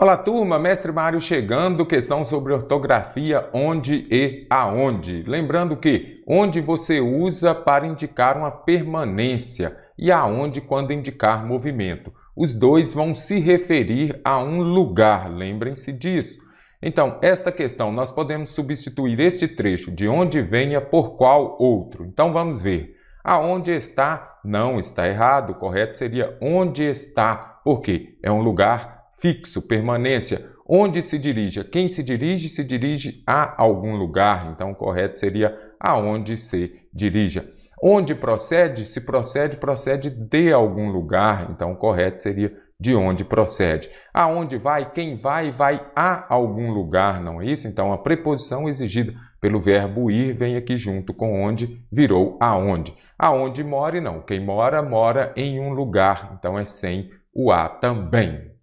Olá turma, mestre Mário chegando, questão sobre ortografia onde e aonde. Lembrando que onde você usa para indicar uma permanência e aonde quando indicar movimento. Os dois vão se referir a um lugar, lembrem-se disso. Então, esta questão nós podemos substituir este trecho de onde venha por qual outro. Então vamos ver. Aonde está não está errado, o correto seria onde está, porque é um lugar fixo, permanência. Onde se dirige? Quem se dirige? Se dirige a algum lugar. Então, o correto seria aonde se dirija. Onde procede? Se procede, procede de algum lugar. Então, o correto seria de onde procede. Aonde vai? Quem vai? Vai a algum lugar, não é isso? Então, a preposição exigida pelo verbo ir vem aqui junto com onde, virou aonde. Aonde more, não. Quem mora, mora em um lugar. Então, é sem o a também.